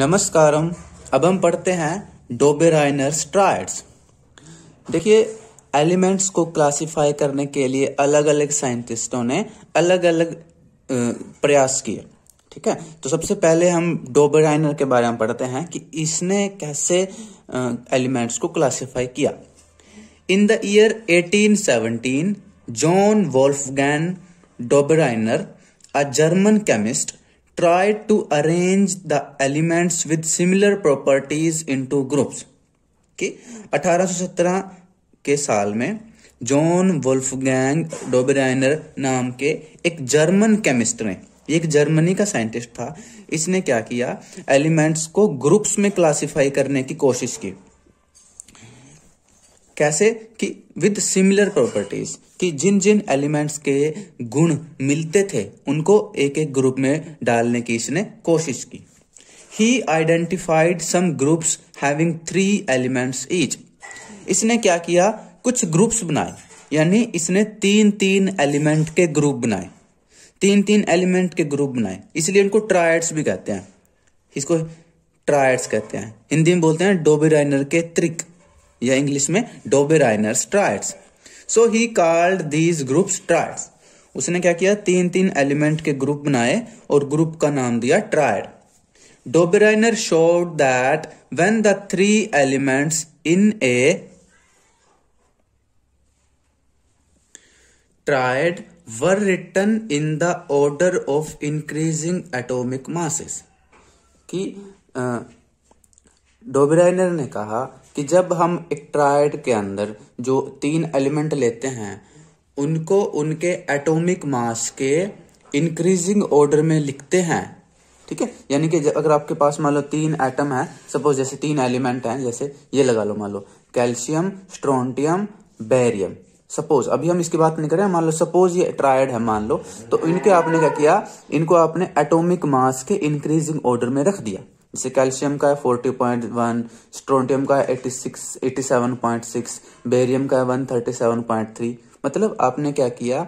नमस्कार अब हम पढ़ते हैं डोबेराइनर्स ट्राइड्स देखिए एलिमेंट्स को क्लासिफाई करने के लिए अलग अलग साइंटिस्टों ने अलग अलग प्रयास किए ठीक है तो सबसे पहले हम डोबेराइनर के बारे में पढ़ते हैं कि इसने कैसे एलिमेंट्स को क्लासिफाई किया in the year 1817 Johann Wolfgang Dobereiner a German chemist try to arrange the elements with similar properties into groups कि 1817 के साल में जॉन वुल्फगैंग डोबराइनर नाम के एक जर्मन केमिस्ट ने एक जर्मनी का साइंटिस्ट था इसने क्या किया एलिमेंट्स को ग्रुप्स में क्लासिफाई करने की कोशिश की कैसे कि विद सिमिलर प्रॉपर्टीज कि जिन जिन एलिमेंट्स के गुण मिलते थे उनको एक एक ग्रुप में डालने की इसने कोशिश की he identified some groups having three elements each इसने क्या किया कुछ ग्रुप्स बनाए यानी इसने तीन तीन एलिमेंट के ग्रुप बनाए तीन तीन एलिमेंट के ग्रुप बनाए इसलिए इनको ट्रायड्स भी कहते हैं इसको ट्रायड्स कहते हैं हिंदी में बोलते हैं डोबेराइनर के त्रिक या इंग्लिश में Dobereiner triads so he called these groups triads उसने क्या किया तीन तीन एलिमेंट के ग्रुप बनाए और ग्रुप का नाम दिया triad Dobereiner showed that when the three elements in a triad were written in the order of increasing atomic masses कि डोबेराइनर ने कहा कि जब हम एक ट्रायड के अंदर जो तीन एलिमेंट लेते हैं उनको उनके एटॉमिक मास के इंक्रीजिंग ऑर्डर में लिखते हैं ठीक है यानी कि अगर आपके पास मान लो तीन एटम है सपोज जैसे तीन एलिमेंट हैं जैसे ये लगा लो मान लो कैल्शियम स्ट्रोंटियम बैरियम सपोज अभी हम इसकी बात नहीं कर रहे हैं मान लो सपोज ये ट्रायड है मान लो तो इनके आपने क्या किया इनको आपने एटॉमिक मास के इंक्रीजिंग ऑर्डर में रख दिया जैसे कैल्शियम का है फोर्टी पॉइंट वन स्ट्रोटियम का है six eighty seven point six barium का है one thirty seven point three मतलब आपने क्या किया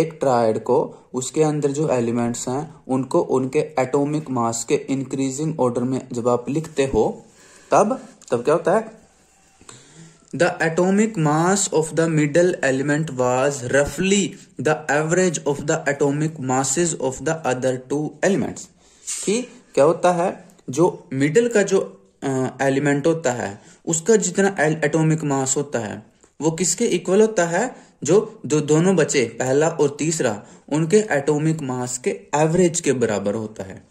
एक ट्रायड को उसके अंदर जो एलिमेंट्स हैं उनको उनके एटॉमिक मास के इंक्रीजिंग ऑर्डर में जब आप लिखते हो तब तब क्या होता है the atomic mass of the middle element was रफली the average of the atomic masses of the other two elements कि क्या होता है जो मिडल का जो एलिमेंट होता है उसका जितना एटॉमिक मास होता है वो किसके इक्वल होता है जो दो दोनों बचे पहला और तीसरा उनके एटॉमिक मास के एवरेज के बराबर होता है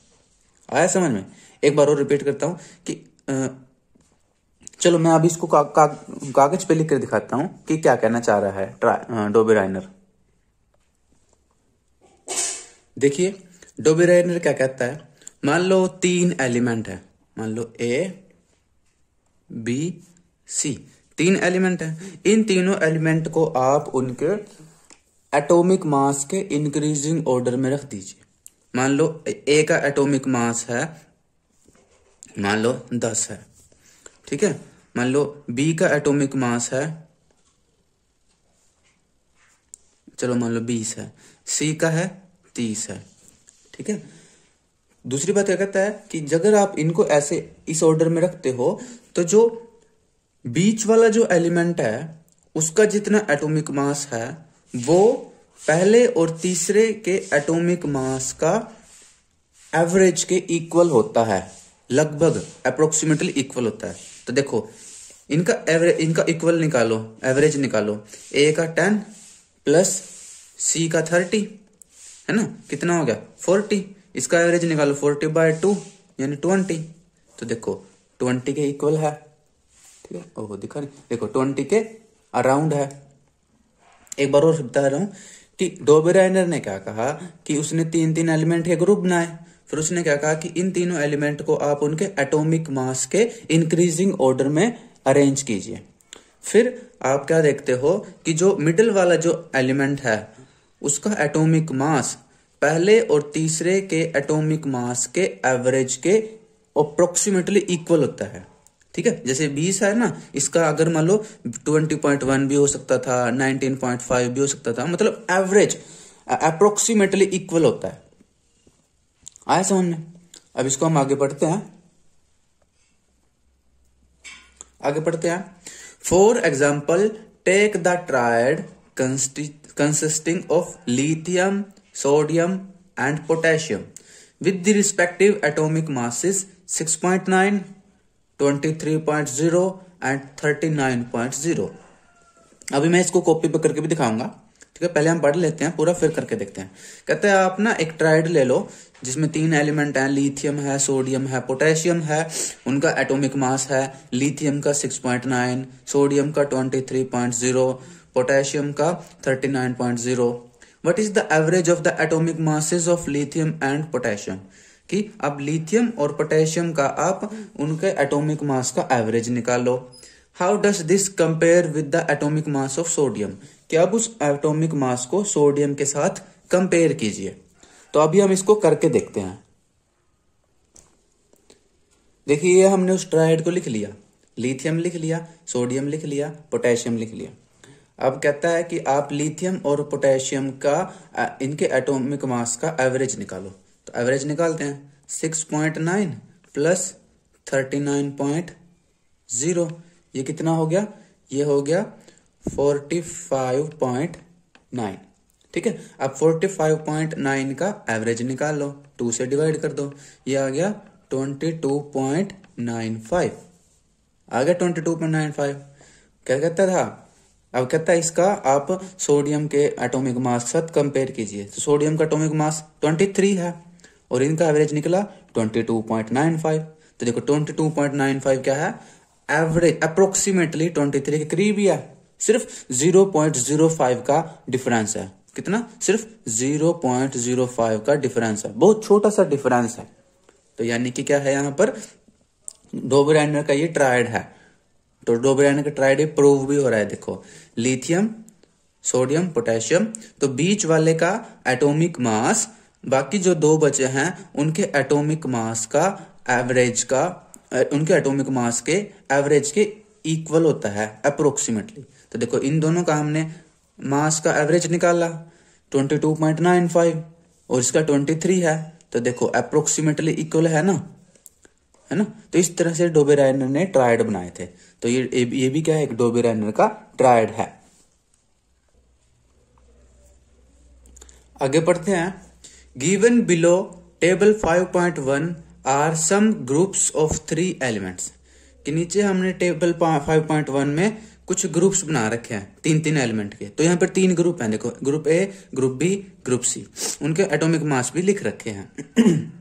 आया समझ में एक बार और रिपीट करता हूं कि आ, चलो मैं अभी इसको का, का, कागज पे लिखकर दिखाता हूं कि क्या कहना चाह रहा है डोबेराइनर देखिए डोबेराइनर क्या कहता है मान लो तीन एलिमेंट है मान लो ए बी सी तीन एलिमेंट है इन तीनों एलिमेंट को आप उनके एटॉमिक मास के इंक्रीजिंग ऑर्डर में रख दीजिए मान लो ए का एटॉमिक मास है मान लो दस है ठीक है मान लो बी का एटॉमिक मास है चलो मान लो बीस है सी का है तीस है ठीक है दूसरी बात क्या कहता है कि अगर आप इनको ऐसे इस ऑर्डर में रखते हो तो जो बीच वाला जो एलिमेंट है उसका जितना एटॉमिक मास है वो पहले और तीसरे के एटॉमिक मास का एवरेज के इक्वल होता है लगभग अप्रोक्सीमेटली इक्वल होता है तो देखो इनका एवरेज इनका इक्वल निकालो एवरेज निकालो ए का टेन प्लस सी का थर्टी है ना कितना हो गया फोर्टी इसका एवरेज निकालो फोर्टी बाय टू यानी ट्वेंटी तो देखो ट्वेंटी के इक्वल है ठीक है ओहो दिखा नहीं देखो ट्वेंटी के अराउंड है एक बार और बता रहा हूँ कि डोबेराइनर ने क्या कहा कि उसने तीन तीन एलिमेंट के ग्रुप बनाए फिर उसने क्या कहा कि इन तीनों एलिमेंट को आप उनके एटॉमिक मास के इंक्रीजिंग ऑर्डर में अरेंज कीजिए फिर आप क्या देखते हो कि जो मिडिल वाला जो एलिमेंट है उसका एटॉमिक मास पहले और तीसरे के एटॉमिक मास के एवरेज के अप्रोक्सीमेटली इक्वल होता है ठीक है जैसे 20 है ना इसका अगर मान लो 20.1 भी हो सकता था 19.5 भी हो सकता था मतलब एवरेज अप्रोक्सीमेटली इक्वल होता है आया समझ में अब इसको हम आगे बढ़ते हैं आगे पढ़ते हैं for example take the triad consisting of lithium sodium and potassium with the respective atomic masses 6.9, 23.0 and 39.0. अभी मैं इसको कॉपी पे करके भी दिखाऊंगा ठीक है पहले हम पढ़ लेते हैं पूरा फिर करके देखते हैं कहते हैं आप ना एक ट्राइड ले लो जिसमें तीन एलिमेंट हैं लिथियम है सोडियम है पोटेशियम है उनका एटॉमिक मास है लिथियम का 6.9 सोडियम का 23.0 पोटेशियम का 39.0 what is the average of the atomic masses of lithium and potassium कि अब लिथियम और पोटेशियम का आप उनके एटोमिक मास का एवरेज निकालो how does this compare with the atomic mass of sodium कि अब उस एटोमिक मास को सोडियम के साथ कंपेयर कीजिए तो अभी हम इसको करके देखते हैं देखिए हमने उस ट्राइड को लिख लिया लिथियम लिख लिया सोडियम लिख लिया पोटेशियम लिख लिया अब कहता है कि आप लिथियम और पोटेशियम का इनके एटॉमिक मास का एवरेज निकालो तो एवरेज निकालते हैं six point nine plus thirty nine point zero ये कितना हो गया ये हो गया फोर्टी फाइव पॉइंट नाइन ठीक है अब फोर्टी फाइव पॉइंट नाइन का एवरेज निकाल लो टू से डिवाइड कर दो ये आ गया twenty two point nine five आ गया twenty two point nine five क्या कहता था अब कहता है इसका आप सोडियम के एटॉमिक मास साथ कंपेयर कीजिए तो सोडियम का एटॉमिक मास 23 है और इनका एवरेज निकला 22.95 तो देखो 22.95 क्या है एवरेज अप्रोक्सीमेटली 23 के करीब ही है सिर्फ 0.05 का डिफरेंस है कितना सिर्फ 0.05 का डिफरेंस है बहुत छोटा सा डिफरेंस है तो यानी कि क्या है यहां पर डोबर का ये ट्रायड है तो डोबरेन का ट्राइडे प्रूव भी हो रहा है देखो लिथियम सोडियम पोटेशियम तो बीच वाले का एटॉमिक मास बाकी जो दो बचे हैं उनके एटॉमिक मास का एवरेज का उनके एटॉमिक मास के एवरेज के इक्वल होता है अप्रोक्सीमेटली तो देखो इन दोनों का हमने मास का एवरेज निकाला 22.95 और इसका 23 है तो देखो अप्रोक्सीमेटली इक्वल है ना है ना तो इस तरह से डोबे रायनर ने ट्रायड बनाए थे तो ये ये भी क्या है एक डोबे रायनर का ट्रायड है आगे पढ़ते हैं given below table 5.1 are some groups of three elements कि नीचे हमने टेबल 5.1 में कुछ ग्रुप्स बना रखे हैं तीन तीन एलिमेंट के तो यहाँ पर तीन ग्रुप हैं देखो group A group B group C उनके एटॉमिक मास भी लिख रखे हैं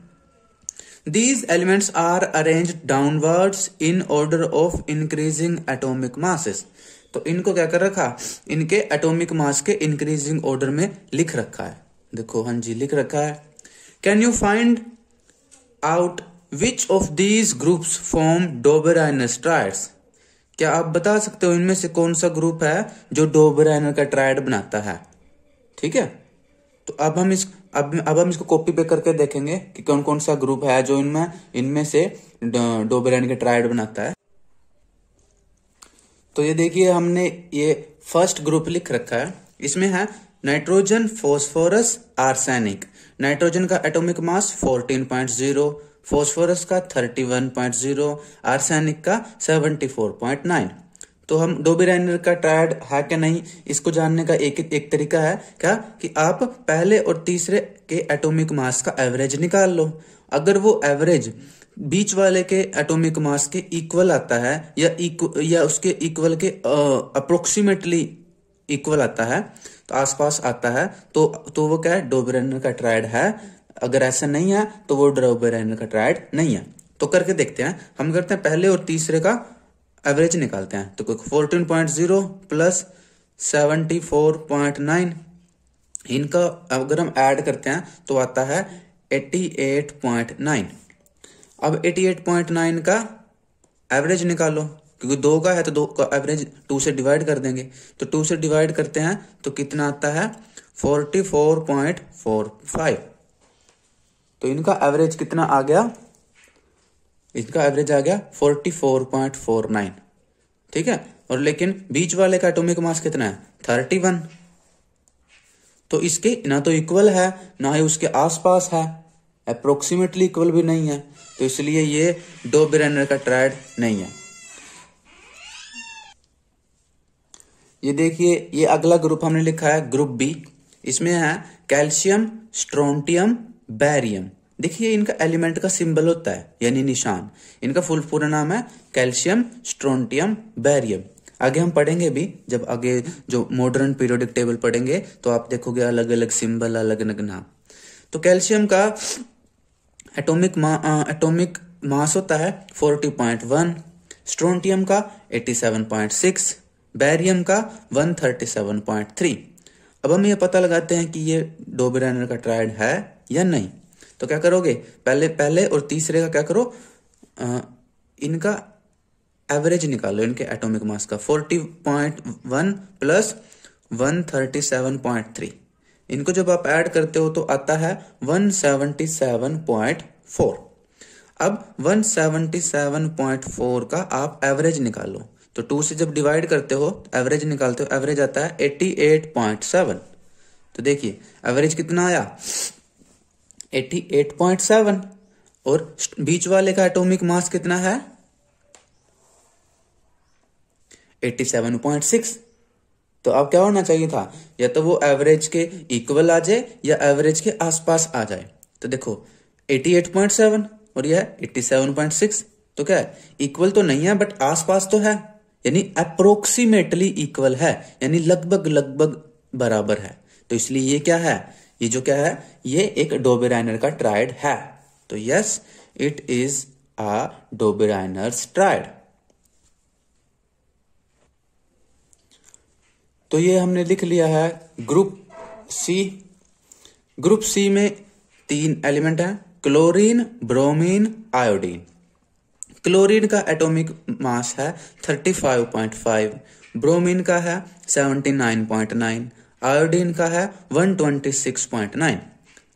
These elements are arranged downwards in order of increasing atomic masses. तो इनको क्या कर रखा इनके एटॉमिक मास के इंक्रीजिंग ऑर्डर में लिख रखा है देखो हां जी लिख रखा है can you find out which of these groups form Dobereiner's triads क्या आप बता सकते हो इनमें से कौन सा ग्रुप है जो डोबराइनर का ट्राइड बनाता है ठीक है तो अब हम इस अब अब हम इसको कॉपी पे करके देखेंगे कि कौन कौन सा ग्रुप है जो इनमें इनमें से डोबेलाइन के ट्राइड बनाता है तो ये देखिए हमने ये फर्स्ट ग्रुप लिख रखा है इसमें है नाइट्रोजन फॉस्फोरस आर्सेनिक नाइट्रोजन का एटॉमिक मास 14.0 फॉस्फोरस का 31.0 आर्सेनिक का 74.9 तो हम डोबी राइनर का ट्रायड है क्या नहीं इसको जानने का एक एक तरीका है क्या कि आप पहले और तीसरे के एटॉमिक मास का एवरेज निकाल लो अगर वो एवरेज बीच वाले के एटॉमिक मास के इक्वल आता है या या उसके इक्वल के अप्रोक्सीमेटली इक्वल आता है तो आसपास आता है तो तो वो क्या है राइनर का ट्रायड है अगर ऐसा नहीं है तो वो डोबरेनर का ट्रायड नहीं है तो करके देखते हैं हम करते हैं पहले और तीसरे का एवरेज निकालते हैं तो fourteen point zero plus seventy four point nine इनका अगर हम ऐड करते हैं तो आता है एट्टी एट पॉइंट नाइन अब एटी एट पॉइंट नाइन का एवरेज निकालो क्योंकि दो का है तो दो का एवरेज टू से डिवाइड कर देंगे तो टू से डिवाइड करते हैं तो कितना आता है forty four point four five तो इनका एवरेज कितना आ गया इसका एवरेज आ गया 44.49 ठीक है और लेकिन बीच वाले का एटोमिक मास कितना है 31 तो इसके ना तो इक्वल है ना ही उसके आसपास है अप्रोक्सीमेटली इक्वल भी नहीं है तो इसलिए ये दो ब्रेनर का ट्रायड नहीं है ये देखिए ये अगला ग्रुप हमने लिखा है ग्रुप बी इसमें है कैल्शियम स्ट्रोंटियम बैरियम देखिए इनका एलिमेंट का सिंबल होता है यानी निशान इनका फुल पूरा नाम है कैल्शियम स्ट्रोंटियम बैरियम आगे हम पढ़ेंगे भी जब आगे जो मॉडर्न पीरियोडिक टेबल पढ़ेंगे तो आप देखोगे अलग अलग सिंबल अलग अलग नाम तो कैल्शियम का एटॉमिक मा, एटॉमिक मास होता है 40.1 स्ट्रोंटियम का 87.6 बैरियम का 137.3 अब हम ये पता लगाते हैं कि ये डोबरानर का ट्रायड है या नहीं तो क्या करोगे पहले पहले और तीसरे का क्या करो आ, इनका एवरेज निकालो इनके एटॉमिक मास का forty point one plus one thirty seven point three इनको जब आप ऐड करते हो तो आता है one seventy seven point four अब one seventy seven point four का आप एवरेज निकालो तो टू से जब डिवाइड करते हो एवरेज निकालते हो एवरेज आता है एट्टी एट पॉइंट सेवन तो देखिए एवरेज कितना आया 88.7 और बीच वाले का एटॉमिक मास कितना है 87.6 तो अब क्या होना चाहिए था या तो वो एवरेज के इक्वल आ जाए या एवरेज के आसपास आ जाए तो देखो 88.7 और यह 87.6 तो क्या है इक्वल तो नहीं है बट आसपास तो है यानी अप्रोक्सीमेटली इक्वल है यानी लगभग लगभग बराबर है तो इसलिए ये क्या है ये जो क्या है ये एक डोबेराइनर का ट्राइड है तो yes it is a Dobereiner's triad तो ये हमने लिख लिया है ग्रुप सी ग्रुप सी में तीन एलिमेंट हैं क्लोरीन ब्रोमीन आयोडीन क्लोरीन का एटॉमिक मास है 35.5 ब्रोमीन का है 79.9 आयोडीन का है 126.9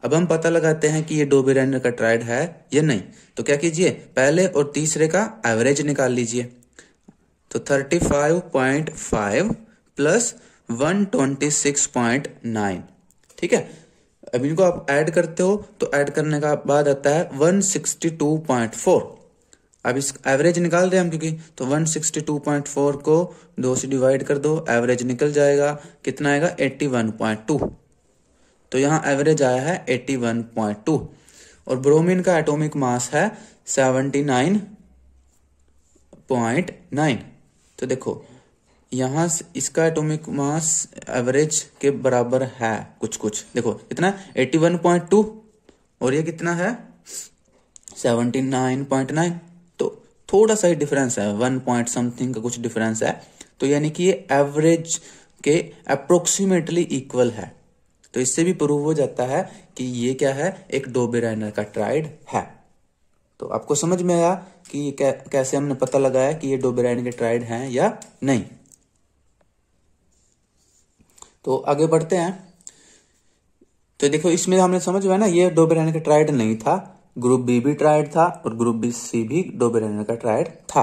अब हम पता लगाते हैं कि ये डोबेरेन का ट्राइड है या नहीं तो क्या कीजिए पहले और तीसरे का एवरेज निकाल लीजिए तो 35.5 प्लस 126.9 ठीक है अब इनको आप ऐड करते हो तो ऐड करने का बाद आता है 162.4 अब इस एवरेज निकाल रहे हम क्योंकि तो 162.4 को दो से डिवाइड कर दो एवरेज निकल जाएगा कितना आएगा 81.2 तो यहाँ एवरेज आया है 81.2 और ब्रोमीन का एटॉमिक मास है 79.9 तो देखो यहां इसका एटॉमिक मास एवरेज के बराबर है कुछ कुछ देखो कितना 81.2 और ये कितना है 79.9 थोड़ा सा ही डिफरेंस है वन पॉइंट समथिंग का कुछ डिफरेंस है तो यानी कि ये एवरेज के अप्रोक्सीमेटली इक्वल है तो इससे भी प्रूव हो जाता है कि ये क्या है एक डोबेराइनर का ट्राइड है तो आपको समझ में आया कि कै, कैसे हमने पता लगाया कि ये डोबेराइन के ट्राइड हैं या नहीं तो आगे बढ़ते हैं तो देखो इसमें हमने समझ में ना ये डोबेराइन का ट्राइड नहीं था ग्रुप बी भी ट्रायड था और ग्रुप बी सी भी डोबेराइनर का ट्रायड था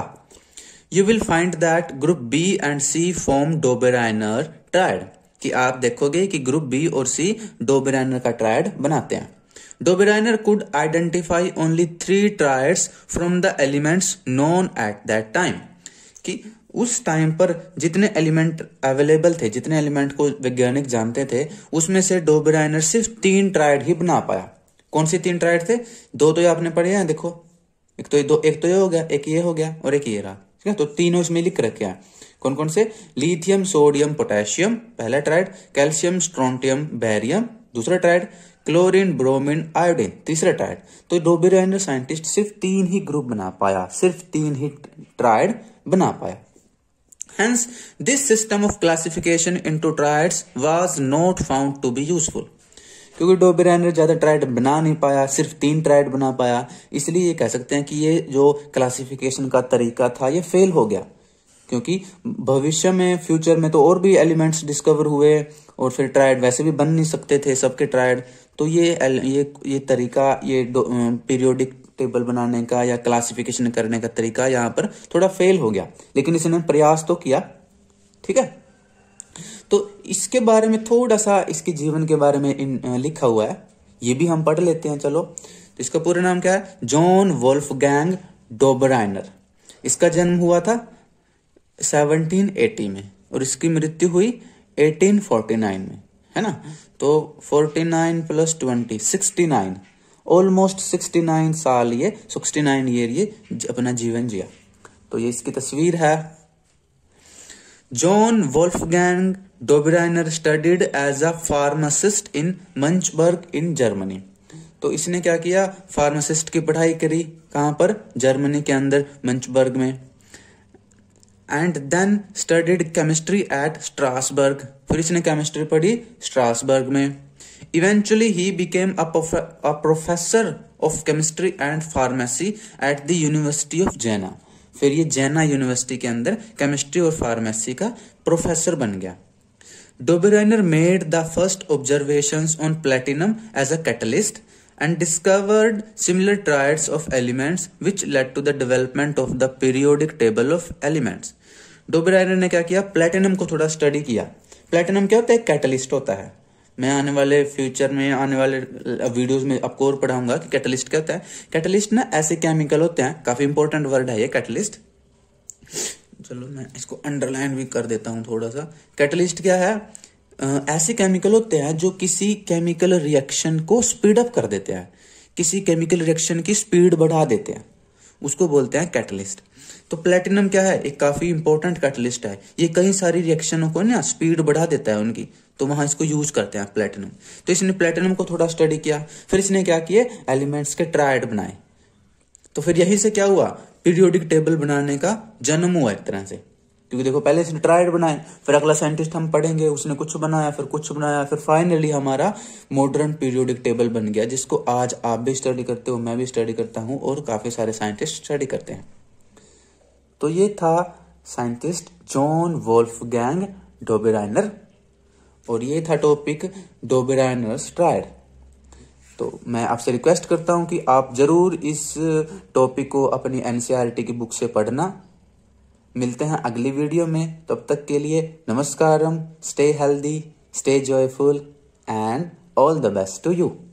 you will find that group B and C form Dobereiner triad कि आप देखोगे कि ग्रुप बी और सी डोबेराइनर का ट्रायड बनाते हैं Dobereiner could identify only three triad from the elements known at that time कि उस टाइम पर जितने एलिमेंट अवेलेबल थे जितने एलिमेंट को वैज्ञानिक जानते थे उसमें से डोबेराइनर सिर्फ तीन ट्रायड ही बना पाया कौन सी तीन ट्राइड थे दो तो ये आपने पढ़े हैं देखो एक तो ये दो एक तो ये हो गया एक ये हो गया और एक ये रहा ठीक है तो तीनों इसमें लिख रखे हैं कौन कौन से लिथियम सोडियम पोटेशियम पहला ट्राइड कैल्शियम स्ट्रोटियम बैरियम दूसरा ट्राइड क्लोरीन ब्रोमीन आयोडीन तीसरा ट्राइड तो डोबिर साइंटिस्ट सिर्फ तीन ही ग्रुप बना पाया सिर्फ तीन ही ट्राइड बना पाया Hence, this system of classification into triads was not found to be useful. क्योंकि डोबे ने ज़्यादा ट्राइड बना नहीं पाया सिर्फ तीन ट्राइड बना पाया इसलिए ये कह सकते हैं कि ये जो क्लासिफिकेशन का तरीका था ये फेल हो गया क्योंकि भविष्य में फ्यूचर में तो और भी एलिमेंट्स डिस्कवर हुए और फिर ट्राइड वैसे भी बन नहीं सकते थे सबके ट्राइड तो ये ये ये तरीका ये पीरियोडिक टेबल बनाने का या क्लासिफिकेशन करने का तरीका यहाँ पर थोड़ा फेल हो गया लेकिन इसने प्रयास तो किया ठीक है तो इसके बारे में थोड़ा सा इसके जीवन के बारे में इन, लिखा हुआ है ये भी हम पढ़ लेते हैं चलो तो इसका पूरा नाम क्या है जॉन वोल्फ गैंग डोबराइनर इसका जन्म हुआ था 1780 में और इसकी मृत्यु हुई 1849 में है ना तो 49 plus twenty sixty nine almost sixty nine साल ये सिक्सटी नाइन ईयर ये अपना जीवन जिया तो ये इसकी तस्वीर है John Wolfgang Dobereiner studied as a pharmacist in Munchberg in Germany तो इसने क्या किया फार्मासिस्ट की पढ़ाई करी कहां पर जर्मनी के अंदर मंचबर्ग में and then studied chemistry at Strasbourg फिर इसने केमिस्ट्री पढ़ी स्ट्रासबर्ग में eventually he became a professor of chemistry and pharmacy at the university of Jena फिर ये जैना यूनिवर्सिटी के अंदर केमिस्ट्री और फार्मेसी का प्रोफेसर बन गया Dobereiner made the first observations on platinum as a catalyst and discovered similar triads of elements which led to the development of the periodic table of elements. Dobereiner ने क्या किया platinum को थोड़ा study किया platinum क्या होता है catalyst होता है मैं आने वाले फ्यूचर में आने वाले वीडियोस में आपको और पढ़ाऊंगा कि कैटलिस्ट क्या होता है कैटलिस्ट ना ऐसे केमिकल होते हैं काफी इंपॉर्टेंट वर्ड है ये कैटलिस्ट चलो मैं इसको अंडरलाइन भी कर देता हूँ थोड़ा सा कैटलिस्ट क्या है ऐसे केमिकल होते हैं जो किसी केमिकल रिएक्शन को स्पीड अप कर देते हैं किसी केमिकल रिएक्शन की स्पीड बढ़ा देते हैं उसको बोलते हैं कैटलिस्ट तो प्लेटिनम क्या है एक काफी इंपॉर्टेंट कैटलिस्ट है ये कई सारी रिएक्शनों को ना स्पीड बढ़ा देता है उनकी तो वहां इसको यूज करते हैं प्लेटिनम तो इसने प्लेटिनम को थोड़ा स्टडी किया फिर इसने क्या किए एलिमेंट्स के ट्रायड बनाए तो फिर यही से क्या हुआ पीरियोडिक टेबल बनाने का जन्म हुआ एक तरह से क्योंकि देखो पहले इसने ट्रायड बनाए फिर अगला साइंटिस्ट हम पढ़ेंगे उसने कुछ बनाया फिर कुछ बनाया फिर फाइनली हमारा मॉडर्न पीरियोडिक टेबल बन गया जिसको आज आप भी स्टडी करते हो मैं भी स्टडी करता हूं और काफी सारे साइंटिस्ट स्टडी करते हैं तो ये था scientist John Wolfgang Dobereiner और ये था टॉपिक डोबेराइनर्स ट्रायड तो मैं आपसे रिक्वेस्ट करता हूं कि आप ज़रूर इस टॉपिक को अपनी एन e की बुक से पढ़ना मिलते हैं अगली वीडियो में तब तक के लिए नमस्कारम stay healthy stay joyful and all the best to you